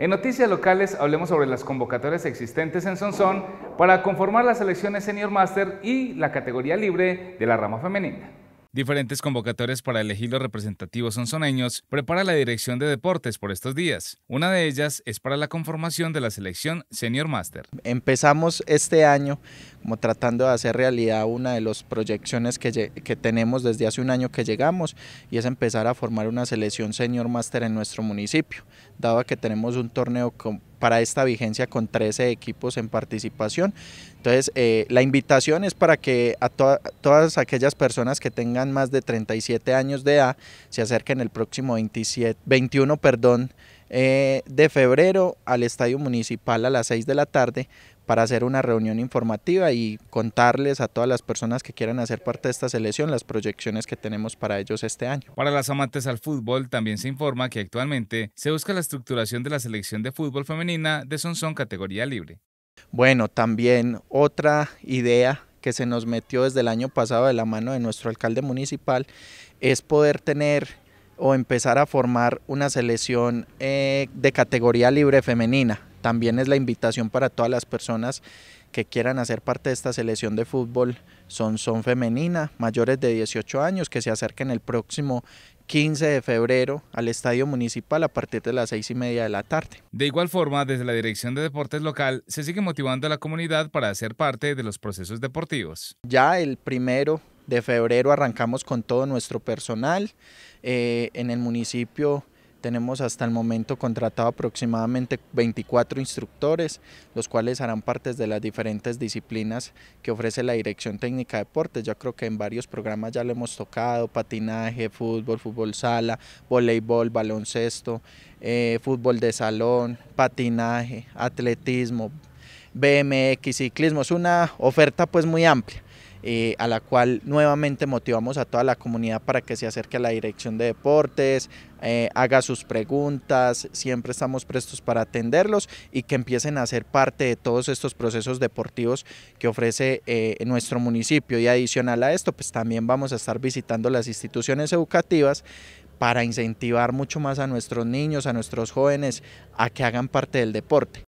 En noticias locales hablemos sobre las convocatorias existentes en Sonsón para conformar las selecciones Senior Master y la categoría libre de la rama femenina. Diferentes convocatorias para elegir los representativos sonsoneños prepara la Dirección de Deportes por estos días. Una de ellas es para la conformación de la selección Senior Master. Empezamos este año como tratando de hacer realidad una de las proyecciones que, tenemos desde hace un año que llegamos y es empezar a formar una selección senior máster en nuestro municipio, dado que tenemos un torneo para esta vigencia con 13 equipos en participación. Entonces, eh, la invitación es para que a todas aquellas personas que tengan más de 37 años de edad se acerquen el próximo 27, 21, perdón, eh, de febrero al Estadio Municipal a las 6 de la tarde para hacer una reunión informativa y contarles a todas las personas que quieran hacer parte de esta selección las proyecciones que tenemos para ellos este año. Para las amantes al fútbol, también se informa que actualmente se busca la estructuración de la selección de fútbol femenina de Sonson categoría libre. Bueno, también otra idea que se nos metió desde el año pasado de la mano de nuestro alcalde municipal es poder tener o empezar a formar una selección eh, de categoría libre femenina. También es la invitación para todas las personas que quieran hacer parte de esta selección de fútbol son, son femenina, mayores de 18 años, que se acerquen el próximo 15 de febrero al Estadio Municipal a partir de las 6 y media de la tarde. De igual forma, desde la Dirección de Deportes Local se sigue motivando a la comunidad para hacer parte de los procesos deportivos. Ya el primero de febrero arrancamos con todo nuestro personal. Eh, en el municipio tenemos hasta el momento contratado aproximadamente 24 instructores, los cuales harán parte de las diferentes disciplinas que ofrece la Dirección Técnica de Deportes. Yo creo que en varios programas ya lo hemos tocado, patinaje, fútbol, fútbol sala, voleibol, baloncesto, eh, fútbol de salón, patinaje, atletismo, BMX, ciclismo. Es una oferta pues muy amplia. Eh, a la cual nuevamente motivamos a toda la comunidad para que se acerque a la dirección de deportes, eh, haga sus preguntas, siempre estamos prestos para atenderlos y que empiecen a ser parte de todos estos procesos deportivos que ofrece eh, nuestro municipio. Y adicional a esto, pues también vamos a estar visitando las instituciones educativas para incentivar mucho más a nuestros niños, a nuestros jóvenes a que hagan parte del deporte.